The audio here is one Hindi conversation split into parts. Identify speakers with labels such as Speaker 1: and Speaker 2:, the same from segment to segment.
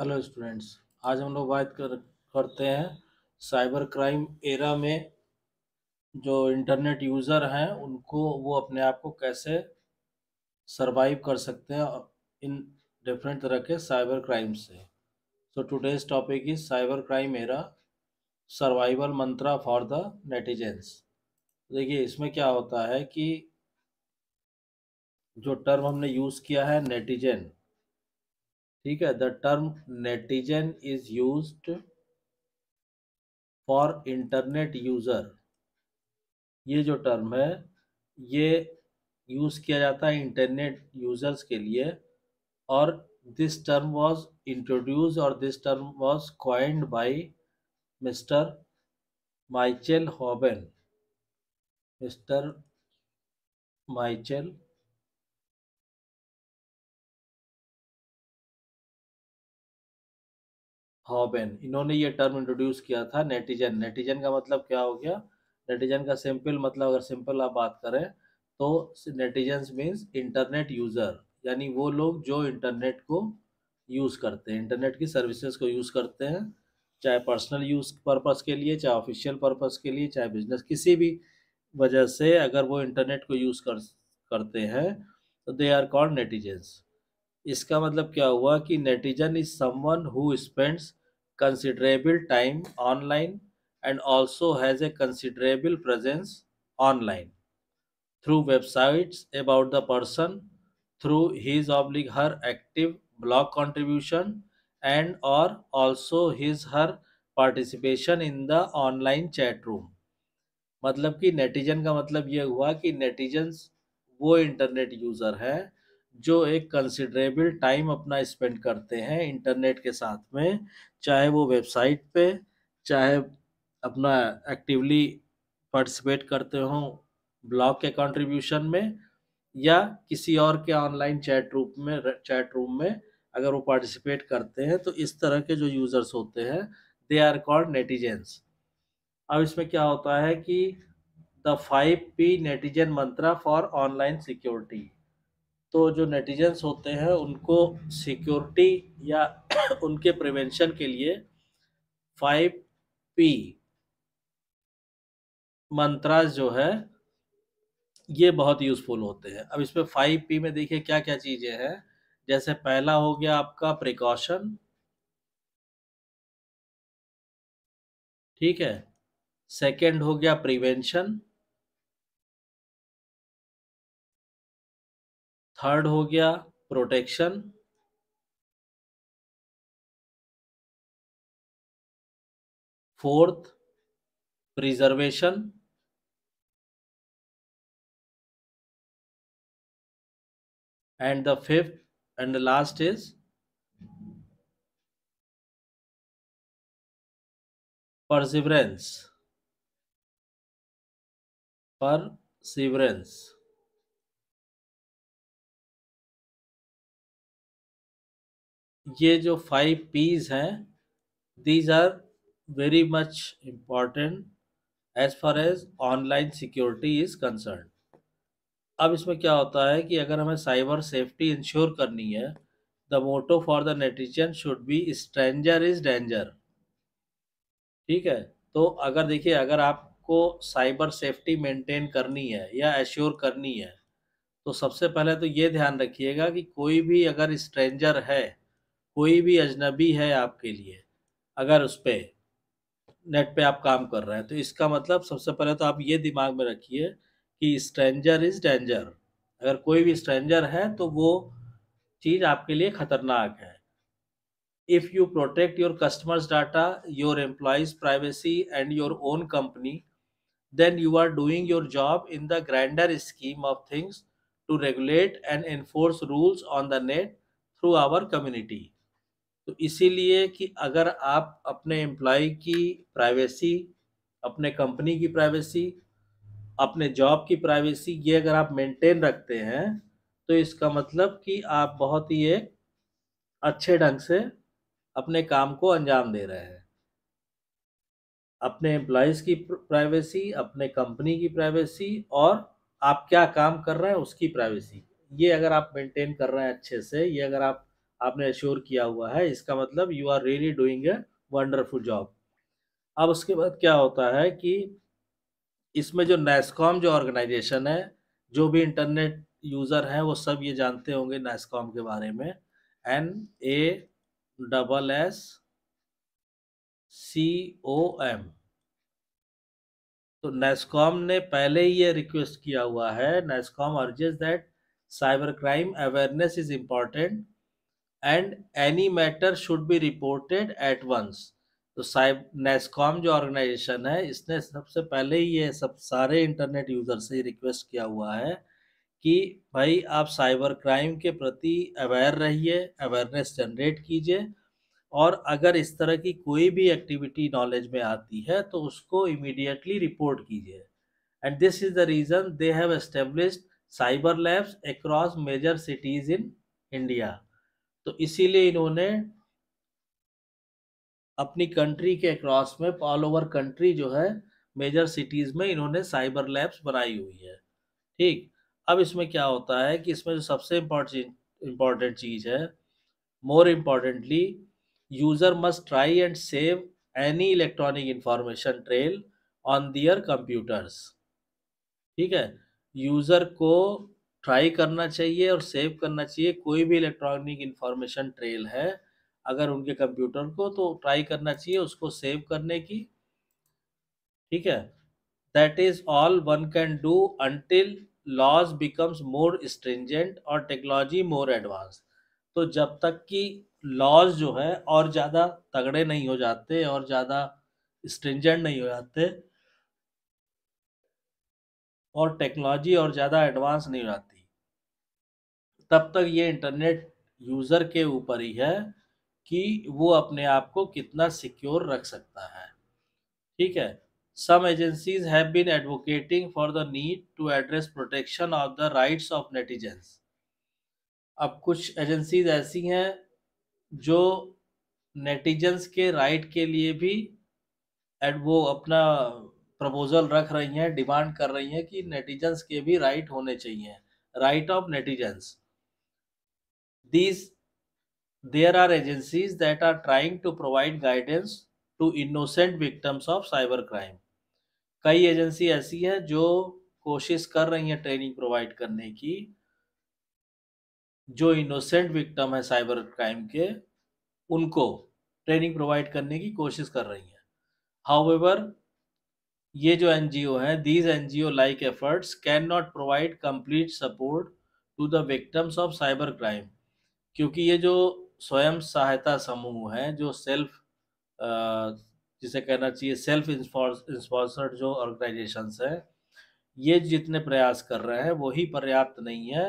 Speaker 1: हेलो स्टूडेंट्स आज हम लोग बात कर करते हैं साइबर क्राइम एरा में जो इंटरनेट यूज़र हैं उनको वो अपने आप को कैसे सरवाइव कर सकते हैं इन डिफरेंट तरह के साइबर क्राइम से so today's topic is cyber crime era survival mantra for the netizens देखिए इसमें क्या होता है कि जो टर्म हमने यूज़ किया है नेटिजन ठीक है the term netizen is use for internet user ये जो टर्म है ये यूज किया जाता है इंटरनेट यूजर्स के लिए और दिस टर्म वॉज इंट्रोड्यूस और this term was coined by Mister Michael Hauben Mister Michael Hauben इन्होंने ये टर्म इंट्रोड्यूस किया था नेटिजन नेटिजन का मतलब क्या हो गया नेटिजन का सिंपल मतलब अगर सिंपल आप बात करें तो नेटिजन मीन्स इंटरनेट यूज़र यानी वो लोग जो इंटरनेट को यूज़ करते हैं इंटरनेट की सर्विसेज को यूज़ करते हैं चाहे पर्सनल यूज़ पर्पज़ के लिए चाहे ऑफिशियल पर्पज़ के लिए चाहे बिजनेस किसी भी वजह से अगर वो इंटरनेट को यूज़ कर करते हैं तो दे आर कॉल्ड नेटिजन्स इसका मतलब क्या हुआ कि netizen is someone who spends considerable time online and also has a considerable presence online through websites about the person through his or her active blog contribution and or also his her participation in the online chat room मतलब कि नेटिजन का मतलब ये हुआ कि नेटिजन्स वो इंटरनेट यूज़र हैं जो एक कंसिडरेबल टाइम अपना स्पेंड करते हैं इंटरनेट के साथ में चाहे वो वेबसाइट पे चाहे अपना एक्टिवली पार्टिसिपेट करते हों ब्लॉग के कंट्रीब्यूशन में या किसी और के ऑनलाइन चैट रूप में चैट रूम में अगर वो पार्टिसिपेट करते हैं तो इस तरह के जो यूज़र्स होते हैं दे आर कॉल्ड नेटिजेंस अब इसमें क्या होता है कि the five P netizen mantra for online security तो जो नेटिजन्स होते हैं उनको सिक्योरिटी या उनके प्रिवेंशन के लिए फाइव पी मंत्रास जो है ये बहुत यूज़फुल होते हैं अब इसमें फाइव पी में देखिए क्या क्या चीज़ें हैं जैसे पहला हो गया आपका प्रिकॉशन ठीक है
Speaker 2: सेकंड हो गया प्रिवेंशन थर्ड हो गया protection fourth preservation and the fifth and the last is perseverance perseverance ये
Speaker 1: जो फाइव पीज हैं these are very much important as far as online security is concern अब इसमें क्या होता है कि अगर हमें साइबर सेफ्टी इंश्योर करनी है the motto for the netizen should be stranger is danger ठीक है तो अगर देखिए अगर आपको साइबर सेफ्टी मेंटेन करनी है या एश्योर करनी है तो सबसे पहले तो ये ध्यान रखिएगा कि कोई भी अगर स्ट्रेंजर है कोई भी अजनबी है आपके लिए अगर उस पर नेट पे आप काम कर रहे हैं तो इसका मतलब सबसे पहले तो आप ये दिमाग में रखिए कि स्ट्रेंजर इज डेंजर अगर कोई भी स्ट्रेंजर है तो वो चीज़ आपके लिए खतरनाक है if you protect your customers data your employees privacy and your own company then you are doing your job in the grander scheme of things to regulate and enforce rules on the net through our community तो इसीलिए कि अगर आप अपने एम्प्लॉय की प्राइवेसी अपने कंपनी की प्राइवेसी अपने जॉब की प्राइवेसी ये अगर आप मेंटेन रखते हैं तो इसका मतलब कि आप बहुत ही एक अच्छे ढंग से अपने काम को अंजाम दे रहे हैं अपने एम्प्लॉयज़ की प्राइवेसी अपने कंपनी की प्राइवेसी और आप क्या काम कर रहे हैं उसकी प्राइवेसी ये अगर आप मेंटेन कर रहे हैं अच्छे से ये अगर आप आपने एश्योर किया हुआ है इसका मतलब you are really doing a wonderful job अब उसके बाद क्या होता है कि इसमें जो नेस्कॉम जो ऑर्गेनाइजेशन है जो भी इंटरनेट यूज़र हैं वो सब ये जानते होंगे नेस्कॉम के बारे में N A double S C O M तो नेस्कॉम ने पहले ही ये रिक्वेस्ट किया हुआ है Nasscom urges that cyber crime awareness is important and any matter should be reported at once तो साइब नेस्कॉम जो ऑर्गेनाइजेशन है इसने सबसे पहले ही ये सब सारे इंटरनेट यूज़र से रिक्वेस्ट किया हुआ है कि भाई आप साइबर क्राइम के प्रति अवेयर रहिए अवेयरनेस जनरेट कीजिए और अगर इस तरह की कोई भी एक्टिविटी नॉलेज में आती है तो उसको इमीडिएटली रिपोर्ट कीजिए and this is the reason they have establish cyber labs across major cities in India तो इसीलिए इन्होंने अपनी कंट्री के अक्रॉस में ऑल ओवर कंट्री जो है मेजर सिटीज में इन्होंने साइबर लैब्स बनाई हुई है ठीक अब इसमें क्या होता है कि इसमें जो सबसे इम्पॉर्टेंट चीज़ है more importantly user must try and save any electronic information trail on their computers ठीक है यूज़र को ट्राई करना चाहिए और सेव करना चाहिए कोई भी इलेक्ट्रॉनिक इन्फॉर्मेशन ट्रेल है अगर उनके कंप्यूटर को तो ट्राई करना चाहिए उसको सेव करने की ठीक है that is all one can do until laws becomes more stringent और टेक्नोलॉजी मोर एडवांस तो जब तक कि लॉज जो है और ज़्यादा तगड़े नहीं हो जाते और ज़्यादा स्ट्रिंजेंट नहीं हो जाते और टेक्नोलॉजी और ज़्यादा एडवांस नहीं हो जाती तब तक ये इंटरनेट यूज़र के ऊपर ही है कि वो अपने आप को कितना सिक्योर रख सकता है ठीक है some agencies have been advocating for the need to address protection of the rights of netizens अब कुछ एजेंसीज ऐसी हैं जो नेटिजन्स के राइट के लिए भी एड वो अपना प्रपोजल रख रही हैं डिमांड कर रही हैं कि नेटिजन्स के भी राइट होने चाहिए right of netizens these there are agencies that are trying to provide guidance to innocent victims of cyber crime कई एजेंसी ऐसी हैं जो कोशिश कर रही हैं ट्रेनिंग प्रोवाइड करने की जो इनोसेंट विक्टम है साइबर क्राइम के उनको ट्रेनिंग प्रोवाइड करने की कोशिश कर रही हैं हाउएवर ये जो एन ओ हैं these NGO like efforts can not provide complete support to the victims of cyber crime क्योंकि ये जो स्वयं सहायता समूह हैं जो सेल्फ जिसे कहना चाहिए सेल्फ इंस्पॉन्सर्ड जो ऑर्गेनाइजेशन हैं ये जितने प्रयास कर रहे हैं वही पर्याप्त नहीं है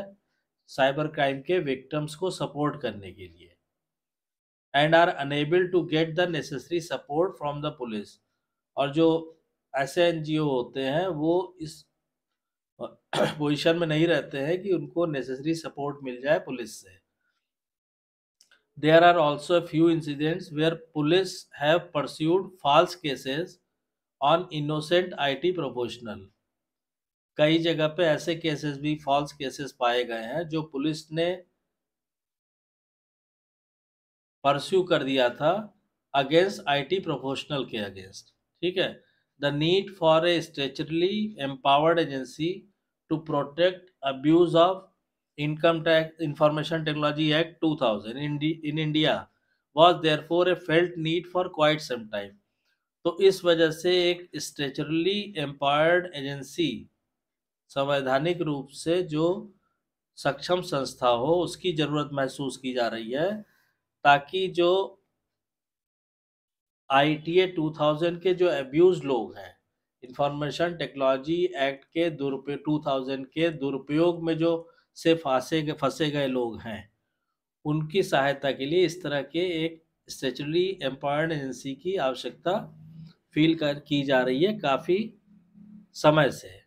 Speaker 1: साइबर क्राइम के विक्टम्स को सपोर्ट करने के लिए and are unable to get the necessary support from the police और जो ऐसे एन होते हैं वो इस पोजीशन में नहीं रहते हैं कि उनको नेसेसरी सपोर्ट मिल जाए पुलिस से there are also a few incidents where police have pursued false cases on innocent IT professional कई जगह पे ऐसे केसेस भी फॉल्स केसेस पाए गए हैं जो पुलिस ने परस्यू कर दिया था अगेंस्ट आईटी प्रोफेशनल के अगेंस्ट ठीक है the need for a statutorily empowered agency to protect abuse of income tax information technology act 2000 in D, in India was therefore a felt need for quite तो इस वजह से एक स्टेचुरली एम्पायर्ड एजेंसी संवैधानिक रूप से जो सक्षम संस्था हो उसकी ज़रूरत महसूस की जा रही है ताकि जो I T A two thousand के जो एब्यूज लोग हैं इंफॉर्मेशन टेक्नोलॉजी एक्ट के दुरुपयोग टू थाउजेंड के दुरुपयोग में जो से फांसे गए फंसे गए लोग हैं उनकी सहायता के लिए इस तरह के एक स्टेचुरी एम्पायर्ड एजेंसी की आवश्यकता फील कर की जा रही है काफ़ी समय से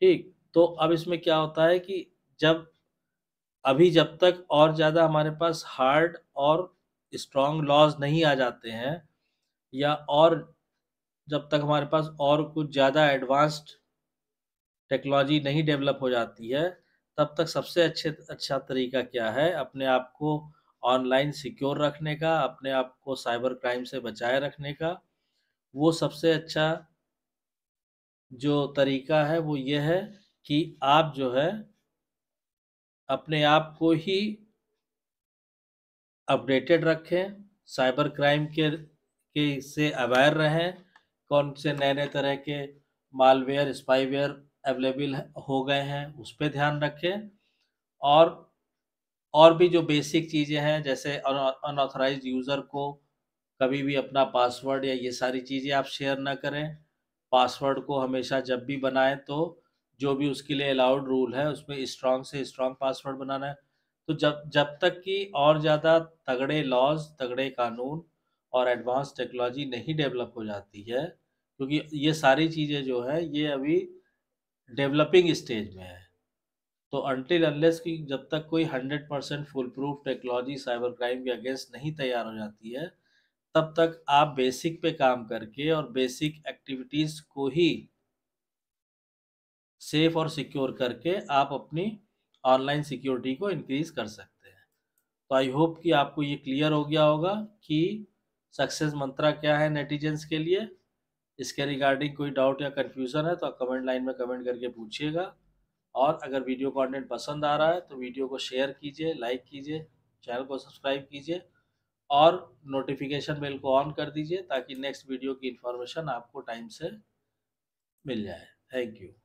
Speaker 1: ठीक तो अब इसमें क्या होता है कि जब अभी जब तक और ज़्यादा हमारे पास हार्ड और स्ट्रॉन्ग लॉज नहीं आ जाते हैं या और जब तक हमारे पास और कुछ ज़्यादा एडवांस्ड टेक्नोलॉजी नहीं डेवलप हो जाती है तब तक सबसे अच्छे अच्छा तरीका क्या है अपने आप को ऑनलाइन सिक्योर रखने का अपने आप को साइबर क्राइम से बचाए रखने का वो सबसे अच्छा जो तरीका है वो ये है कि आप जो है अपने आप को ही अपडेटेड रखें साइबर क्राइम के के से अवेयर रहें कौन से नए नए तरह के मालवेयर स्पाईवेयर अवेलेबल हो गए हैं उस पर ध्यान रखें और और भी जो बेसिक चीज़ें हैं जैसे अनऑथराइज यूज़र को कभी भी अपना पासवर्ड या ये सारी चीज़ें आप शेयर ना करें पासवर्ड को हमेशा जब भी बनाएं तो जो भी उसके लिए अलाउड रूल है उसमें स्ट्रॉन्ग से स्ट्रॉन्ग पासवर्ड बनाना है तो जब जब तक कि और ज़्यादा तगड़े लॉज तगड़े कानून और एडवांस टेक्नोलॉजी नहीं डेवलप हो जाती है क्योंकि ये सारी चीज़ें जो है ये अभी डेवलपिंग स्टेज में है तो अनटिल अनलेस की जब तक कोई hundred percent full proof technology cyber crime के अगेंस्ट नहीं तैयार हो जाती है तब तक आप बेसिक पे काम करके और बेसिक एक्टिविटीज़ को ही सेफ और सिक्योर करके आप अपनी ऑनलाइन सिक्योरिटी को इंक्रीज कर सकते हैं तो आई होप कि आपको ये क्लियर हो गया होगा कि सक्सेस मंत्रा क्या है नेटिजेंस के लिए इसके रिगार्डिंग कोई डाउट या कन्फ्यूज़न है तो आप कमेंट लाइन में कमेंट करके पूछिएगा और अगर वीडियो कंटेंट पसंद आ रहा है तो वीडियो को शेयर कीजिए लाइक कीजिए चैनल को सब्सक्राइब कीजिए और नोटिफिकेशन बेल को ऑन कर दीजिए ताकि नेक्स्ट वीडियो की इन्फॉर्मेशन आपको टाइम से मिल जाए थैंक यू